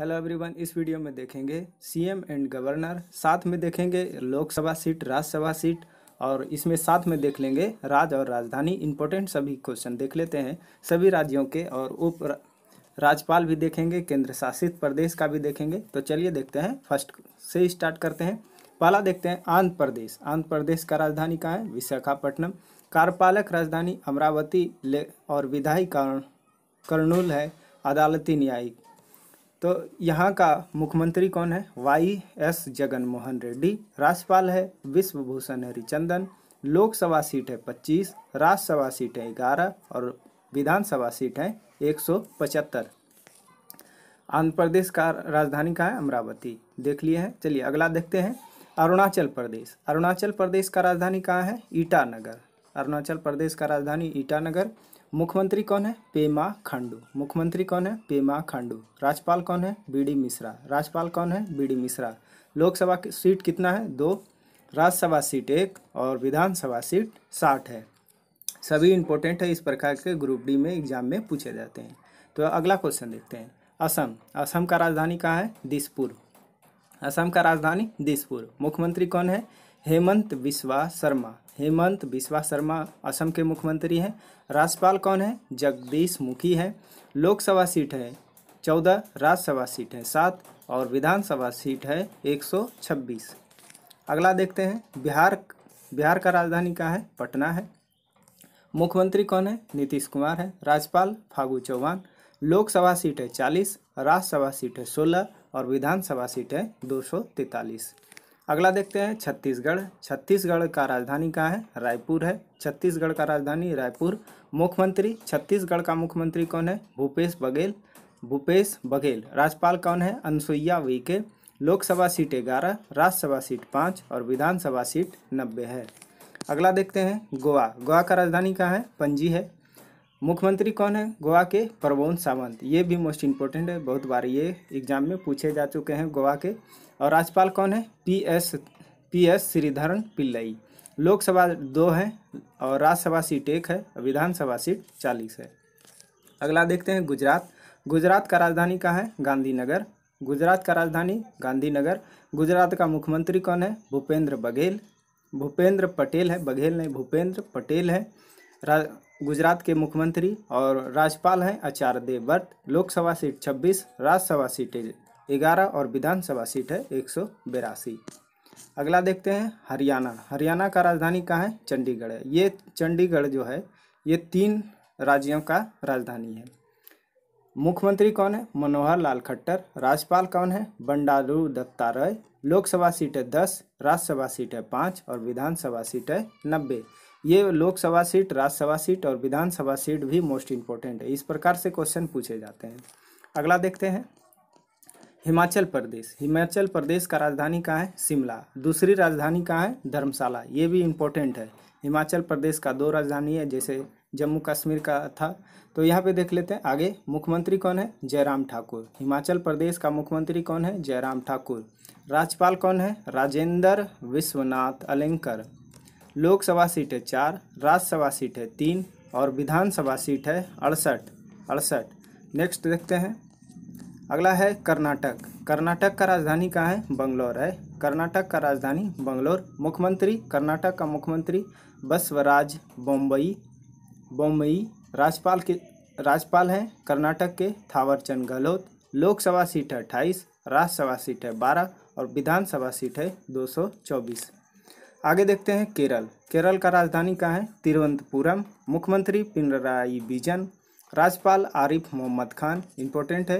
hello everyone इस video में देखेंगे सीएम एंड गवर्नर साथ में देखेंगे लोकसभा सीट राज्यसभा सीट और इसमें साथ में देख लेंगे राज और राजधानी इंपॉर्टेंट सभी क्वेश्चन देख लेते हैं सभी राज्यों के और उप राज्यपाल भी देखेंगे केंद्र शासित प्रदेश का भी देखेंगे तो चलिए देखते हैं फर्स्ट से स्टार्ट करते हैं पहला देखते हैं आंध्र प्रदेश आंध्र प्रदेश का राजधानी कहाँ है विशाखापट्टनम कार्यपालक राजधानी अमरावती और विधायी कर्नूल है अदालती न्यायिक तो यहाँ का मुख्यमंत्री कौन है वाई एस जगन मोहन रेड्डी राज्यपाल है विश्वभूषण हरिचंदन लोकसभा सीट है पच्चीस राज्यसभा सीट है ग्यारह और विधानसभा सीट है एक सौ पचहत्तर आंध्र प्रदेश का राजधानी कहाँ है अमरावती देख लिए हैं चलिए अगला देखते हैं अरुणाचल प्रदेश अरुणाचल प्रदेश का राजधानी कहाँ है ईटानगर अरुणाचल प्रदेश का राजधानी ईटानगर मुख्यमंत्री कौन है पेमा खांडू मुख्यमंत्री कौन है पेमा खांडू राज्यपाल कौन है बीडी मिश्रा राज्यपाल कौन है बीडी मिश्रा लोकसभा की सीट कितना है दो राज्यसभा सीट एक और विधानसभा सीट साठ है सभी इंपॉर्टेंट है इस प्रकार के ग्रुप डी में एग्जाम में पूछे जाते हैं तो अगला क्वेश्चन देखते हैं असम असम का राजधानी कहाँ है दिसपुर असम का राजधानी दिसपुर मुख्यमंत्री कौन है हेमंत विश्वा शर्मा हेमंत बिस्वा शर्मा असम के मुख्यमंत्री हैं राज्यपाल कौन है जगदीश मुखी है लोकसभा सीट है चौदह राज्यसभा सीट है सात और विधानसभा सीट है एक सौ छब्बीस अगला देखते हैं बिहार बिहार का राजधानी कहाँ है पटना है मुख्यमंत्री कौन है नीतीश कुमार है राज्यपाल फागू चौहान लोकसभा सीट है चालीस राज्यसभा सीट है सोलह और विधानसभा सीट है दो सौ तैतालीस अगला देखते हैं छत्तीसगढ़ छत्तीसगढ़ का राजधानी कहाँ है रायपुर है छत्तीसगढ़ का राजधानी रायपुर मुख्यमंत्री छत्तीसगढ़ का मुख्यमंत्री कौन है भूपेश बघेल भूपेश बघेल राज्यपाल कौन है अनुसुईया वीके लोकसभा सीट ग्यारह राज्यसभा सीट पाँच और विधानसभा सीट नब्बे है अगला देखते हैं गोवा गोवा का राजधानी कहाँ है पंजी है मुख्यमंत्री कौन है गोवा के प्रबोध सावंत ये भी मोस्ट इम्पोर्टेंट है बहुत बार ये एग्जाम में पूछे जा चुके हैं गोवा के और राज्यपाल कौन है P S P S Sreedharan Pillai Lok Sabha दो है और राज्यसभा सीट एक है विधानसभा सीट चालीस है अगला देखते हैं गुजरात गुजरात का राजधानी कहाँ है गांधीनगर गुजरात का राजधानी गांधीनगर गुजरात का मुख्यमंत्री कौन है भूपेंद्र बघेल भूपेंद्र पटेल है बघेल नहीं भूपेंद्र पटेल है गुजरात के मुख्यमंत्री और राज्यपाल हैं आचार्य देवव्रत लोकसभा सीट 26 राज्यसभा सीटें 11 और विधानसभा सीट है एक अगला देखते हैं हरियाणा हरियाणा का राजधानी कहाँ है चंडीगढ़ है ये चंडीगढ़ जो है ये तीन राज्यों का राजधानी है मुख्यमंत्री कौन है मनोहर लाल खट्टर राज्यपाल कौन है बंडारू दत्तात्रय लोकसभा सीट है दस राज्यसभा सीट है पाँच और विधानसभा सीट है नब्बे ये लोकसभा सीट राज्यसभा सीट और विधानसभा सीट भी मोस्ट इम्पोर्टेंट है इस प्रकार से क्वेश्चन पूछे जाते हैं अगला देखते हैं हिमाचल प्रदेश हिमाचल प्रदेश का राजधानी कहाँ है शिमला दूसरी राजधानी कहाँ है धर्मशाला ये भी इम्पोर्टेंट है हिमाचल प्रदेश का दो राजधानी है जैसे जम्मू कश्मीर का था तो यहाँ पे देख लेते हैं आगे मुख्यमंत्री कौन है जयराम ठाकुर हिमाचल प्रदेश का मुख्यमंत्री कौन है जयराम ठाकुर राज्यपाल कौन है राजेंद्र विश्वनाथ अलेंकर लोकसभा सीट है चार राज्यसभा सीट है तीन और विधानसभा सीट है अड़सठ अड़सठ नेक्स्ट देखते हैं अगला है कर्नाटक कर्नाटक का राजधानी कहाँ है बंगलौर है कर्नाटक का राजधानी बंगलौर मुख्यमंत्री कर्नाटक का मुख्यमंत्री बसवराज बम्बई बम्बई राज्यपाल के राज्यपाल हैं कर्नाटक के थावरचंद गहलोत लोकसभा सीट है अट्ठाईस राज्यसभा सीट है बारह और विधानसभा सीट है दो सौ चौबीस आगे देखते हैं केरल केरल का राजधानी कहाँ है तिरुवनंतपुरम मुख्यमंत्री पिनराई विजन राज्यपाल आरिफ मोहम्मद खान इम्पोर्टेंट है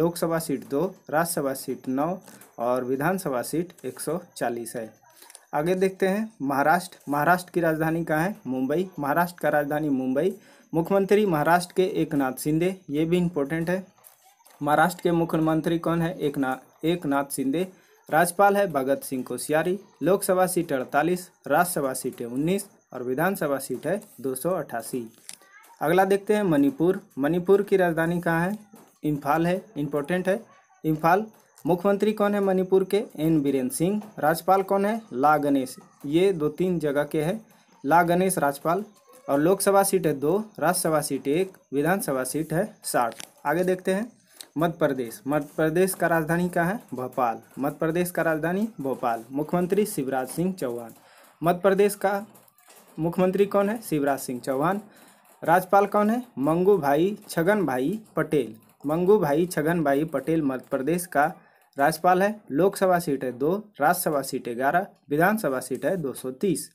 लोकसभा सीट दो राज्यसभा सीट नौ और विधानसभा सीट 140 है आगे देखते हैं महाराष्ट्र महाराष्ट्र की राजधानी कहाँ है मुंबई महाराष्ट्र का राजधानी मुंबई मुख्यमंत्री महाराष्ट्र के एक नाथ शिंदे ये भी इम्पोर्टेंट है महाराष्ट्र के मुख्यमंत्री कौन है एक ना एक नाथ शिंदे राज्यपाल है भगत सिंह कोश्यारी लोकसभा सीट अड़तालीस राज्यसभा सीटें उन्नीस और विधानसभा सीट है दो अगला देखते हैं मणिपुर मणिपुर की राजधानी कहाँ है इम्फाल है इम्पोर्टेंट है इम्फाल मुख्यमंत्री कौन है मणिपुर के एन बीरेन सिंह राज्यपाल कौन है ला गणेश ये दो तीन जगह के हैं ला गणेश राज्यपाल और लोकसभा सीट है दो राज्यसभा सीट एक विधानसभा सीट है साठ आगे देखते हैं मध्य प्रदेश मध्य प्रदेश का राजधानी कहाँ है भोपाल मध्य प्रदेश का राजधानी भोपाल मुख्यमंत्री शिवराज सिंह चौहान मध्य प्रदेश का मुख्यमंत्री कौन है शिवराज सिंह चौहान राज्यपाल कौन है मंगू भाई छगन भाई पटेल मंगू भाई छगन भाई पटेल मध्य प्रदेश का राज्यपाल है लोकसभा सीट है दो राज्यसभा सीट है ग्यारह विधानसभा सीट है दो सौ तीस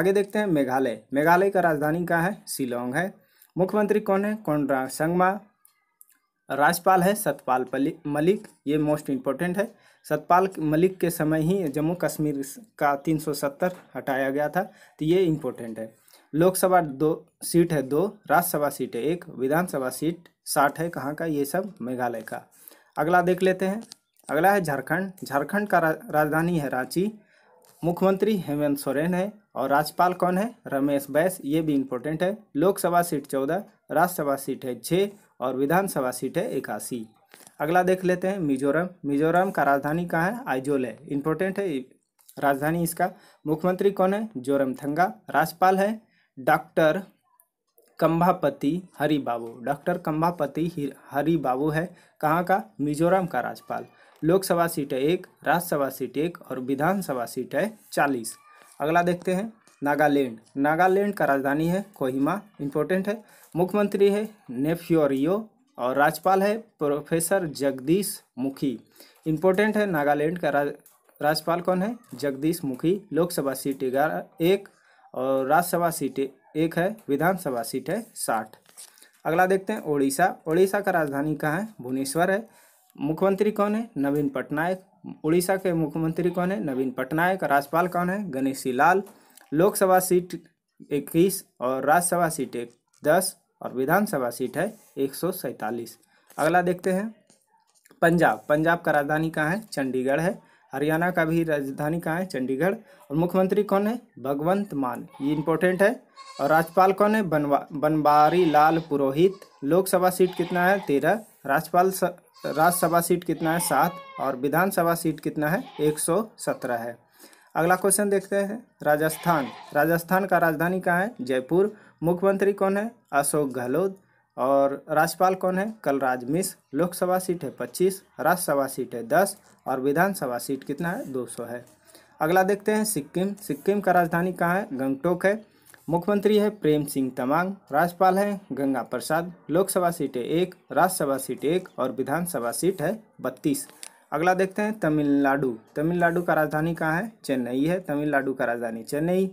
आगे देखते हैं मेघालय मेघालय का राजधानी कहाँ है शिलोंग है मुख्यमंत्री कौन है कोनरा संगमा राज्यपाल है सतपाल मलिक ये मोस्ट इम्पोर्टेंट है सतपाल मलिक के समय ही जम्मू कश्मीर का 370 हटाया गया था तो ये इम्पोर्टेंट है लोकसभा दो सीट है दो राज्यसभा सीट है एक विधानसभा सीट साठ है कहाँ का ये सब मेघालय का अगला देख लेते हैं अगला है झारखंड झारखंड का राजधानी है रांची मुख्यमंत्री हेमंत सोरेन है और राज्यपाल कौन है रमेश बैस ये भी इम्पोर्टेंट है लोकसभा सीट चौदह राज्यसभा सीट है छः और विधानसभा सीट है इक्यासी अगला देख लेते हैं मिजोरम मिजोरम का राजधानी कहाँ है आइजोल है इम्पोर्टेंट है राजधानी इसका मुख्यमंत्री कौन है जोरम थंगा राज्यपाल है डॉक्टर कम्भापति हरिबाबू डॉक्टर कम्भापति हरिबाबू है कहाँ का मिजोरम का राज्यपाल लोकसभा सीट है एक राज्यसभा सीट एक और विधानसभा सीट है चालीस अगला देखते हैं नागालैंड नागालैंड का राजधानी है कोहिमा इम्पोर्टेंट है मुख्यमंत्री है नेफ्योरियो और राज्यपाल है प्रोफेसर जगदीश मुखी इम्पोर्टेंट है नागालैंड का राज राज्यपाल कौन है जगदीश मुखी लोकसभा सीट ग्यारह एक और राज्यसभा सीट एक है विधानसभा सीट है साठ अगला देखते हैं ओडिशा ओडिशा का राजधानी कहाँ है भुवनेश्वर है मुख्यमंत्री कौन है नवीन पटनायक उड़ीसा के मुख्यमंत्री कौन है नवीन पटनायक राज्यपाल कौन है गणेशी लाल लोकसभा सीट इक्कीस और राज्यसभा सीट एक दस और विधानसभा सीट है एक अगला देखते हैं पंजाब पंजाब का राजधानी कहाँ है चंडीगढ़ है हरियाणा का भी राजधानी कहाँ है चंडीगढ़ और मुख्यमंत्री कौन है भगवंत मान ये इंपॉर्टेंट है और राज्यपाल कौन है बनवा बनवारी लाल पुरोहित लोकसभा सीट कितना है तेरह राज्यपाल राज्यसभा सीट कितना है सात और विधानसभा सीट कितना है एक सौ सत्रह है अगला क्वेश्चन देखते हैं राजस्थान राजस्थान का राजधानी कहाँ है जयपुर मुख्यमंत्री कौन है अशोक गहलोत और राज्यपाल कौन है कलराज मिश्र लोकसभा सीट है पच्चीस राज्यसभा सीट है दस और विधानसभा सीट कितना है दो सौ है अगला देखते हैं सिक्किम सिक्किम का राजधानी कहाँ है गंगटोक है मुख्यमंत्री है प्रेम सिंह तमांग राज्यपाल है गंगा प्रसाद लोकसभा सीट है एक राज्यसभा सीट एक और विधानसभा सीट है बत्तीस अगला देखते हैं तमिलनाडु तमिलनाडु का राजधानी कहाँ है चेन्नई है तमिलनाडु का राजधानी चेन्नई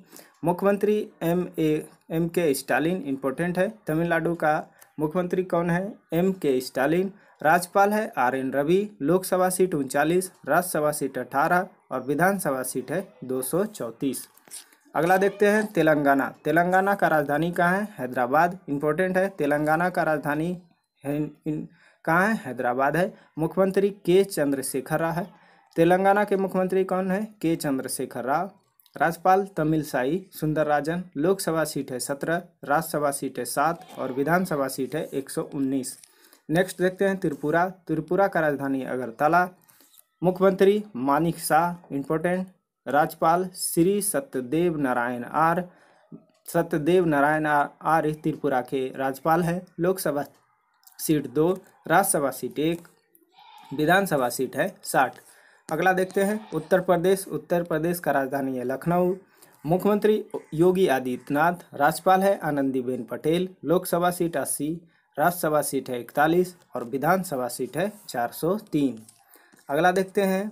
मुख्यमंत्री M A M K Stalin important है तमिलनाडु का मुख्यमंत्री कौन है एम के स्टालिन राज्यपाल है R N Ravi Lok Sabha seat उनचालीस राज्यसभा सीट अठारह और विधानसभा सीट है दो सौ चौंतीस अगला देखते हैं तेलंगाना तेलंगाना का राजधानी कहाँ है हैदराबाद इम्पोर्टेंट है तेलंगाना का राजधानी है इन कहाँ है हैदराबाद है मुख्यमंत्री के चंद्रशेखर राव है तेलंगाना के मुख्यमंत्री कौन है के चंद्रशेखर राव राज्यपाल तमिल साई सुंदरराजन लोकसभा सीट है सत्रह राज्यसभा सीट है सात और विधानसभा सीट है एक सौ उन्नीस नेक्स्ट देखते हैं त्रिपुरा त्रिपुरा का राजधानी अगरतला मुख्यमंत्री मानिक शाह इम्पोर्टेंट राज्यपाल श्री सत्यदेव नारायण आर सत्यदेव नारायण आर्य त्रिपुरा के राज्यपाल हैं लोकसभा सीट दो राज्यसभा सीट एक विधानसभा सीट है साठ अगला देखते हैं उत्तर प्रदेश उत्तर प्रदेश का राजधानी है लखनऊ मुख्यमंत्री योगी आदित्यनाथ राज्यपाल है आनंदीबेन पटेल लोकसभा सीट अस्सी राज्यसभा सीट है इकतालीस और विधानसभा सीट है चार सौ तीन अगला देखते हैं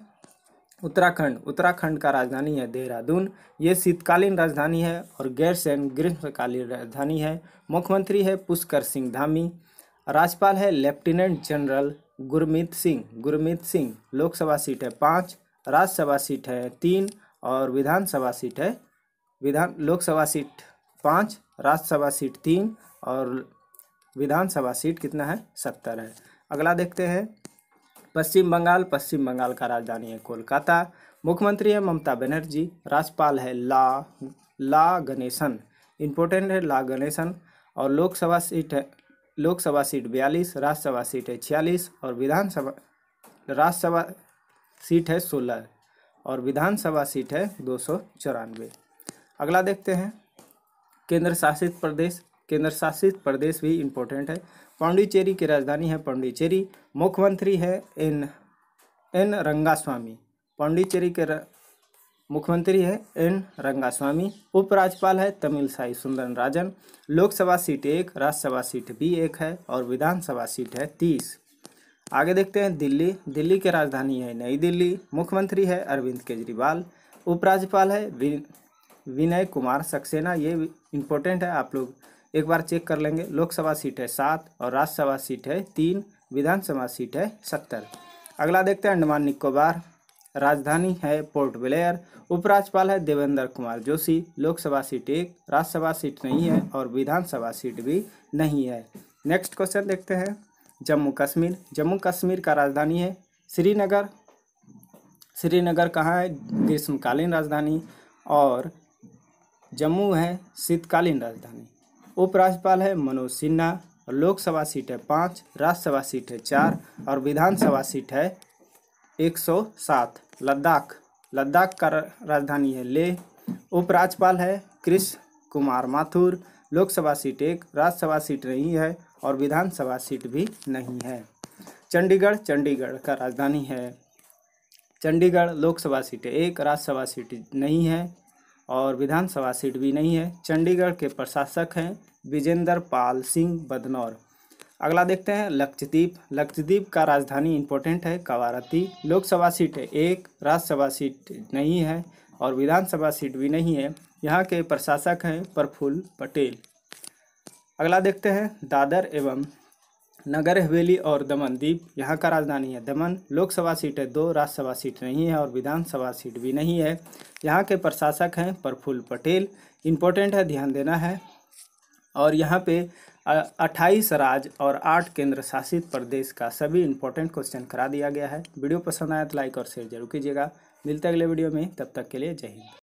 उत्तराखंड उत्तराखंड का राजधानी है देहरादून ये शीतकालीन राजधानी है और गैरसैन ग्रीष्मकालीन राजधानी है मुख्यमंत्री है पुष्कर सिंह धामी राज्यपाल है lieutenant general Gurmit Singh Gurmit Singh Lok Sabha seat है पाँच राज्यसभा सीट है तीन और विधानसभा सीट है विधान लोकसभा सीट पाँच राज्यसभा सीट तीन और विधानसभा सीट कितना है सत्तर है अगला देखते हैं पश्चिम बंगाल पश्चिम बंगाल का राजधानी है कोलकाता मुख्यमंत्री है ममता बनर्जी राज्यपाल है ला ला गणेशन इम्पोर्टेंट है ला गणेशन और लोकसभा सीट है लोकसभा सीट बयालीस राज्यसभा सीट है छियालीस और विधानसभा राज्यसभा सीट है सोलह और विधानसभा सीट है दो सौ चौरानवे अगला देखते हैं केंद्र शासित प्रदेश केंद्र शासित प्रदेश भी इम्पोर्टेंट है पाण्डिचेरी की राजधानी है पाण्डिचेरी मुख्यमंत्री है एन एन रंगास्वामी पाण्डिचेरी के र... मुख्यमंत्री है एन रंगास्वामी उपराज्यपाल है Tamilisai Soundararajan Lok Sabha seat एक राज्यसभा सीट भी एक है और विधानसभा सीट है तीस आगे देखते हैं दिल्ली दिल्ली की राजधानी है नई दिल्ली मुख्यमंत्री है अरविंद केजरीवाल उपराज्यपाल है विनय कुमार सक्सेना ये इम्पोर्टेंट है आप लोग एक बार चेक कर लेंगे लोकसभा सीट है सात और राज्यसभा सीट है तीन विधानसभा सीट है सत्तर अगला देखते हैं अंडमान निकोबार राजधानी है पोर्ट ब्लेयर उपराज्यपाल है देवेंद्र कुमार जोशी लोकसभा सीट एक राज्यसभा सीट नहीं है और विधानसभा सीट भी नहीं है नेक्स्ट क्वेश्चन देखते हैं जम्मू कश्मीर जम्मू कश्मीर का राजधानी है श्रीनगर श्रीनगर कहाँ है ग्रीष्मकालीन राजधानी और जम्मू है शीतकालीन राजधानी उपराज्यपाल है मनोज सिन्हा लोकसभा सीट है पाँच राज्यसभा सीट है चार और विधानसभा सीट है 107 लद्दाख लद्दाख का राजधानी है ले उपराज्यपाल है कृष्ण कुमार माथुर लोकसभा सीट एक राज्यसभा सीट नहीं है और विधानसभा सीट भी नहीं है चंडीगढ़ चंडीगढ़ का राजधानी है चंडीगढ़ लोकसभा सीट एक राज्यसभा सीट नहीं है और विधानसभा सीट भी नहीं है चंडीगढ़ के प्रशासक हैं विजेंद्र पाल सिंह बदनौर अगला देखते हैं लक्षद्वीप लक्षद्वीप का राजधानी इंपॉर्टेंट है कवारती लोकसभा सीट है एक राज्यसभा सीट नहीं है और विधानसभा सीट भी नहीं है यहाँ के प्रशासक हैं प्रफुल्ल पटेल अगला देखते हैं दादर एवं नगर हवेली और दमन द्वीप यहाँ का राजधानी है दमन लोकसभा सीट है दो राज्यसभा सीट नहीं है और विधानसभा सीट भी नहीं है यहाँ के प्रशासक हैं प्रफुल्ल पटेल इम्पोर्टेंट है ध्यान देना है और यहाँ पे अट्ठाईस राज्य और आठ केंद्र शासित प्रदेश का सभी इंपॉर्टेंट क्वेश्चन करा दिया गया है वीडियो पसंद आया तो लाइक और शेयर जरूर कीजिएगा मिलते अगले वीडियो में तब तक के लिए जय हिंद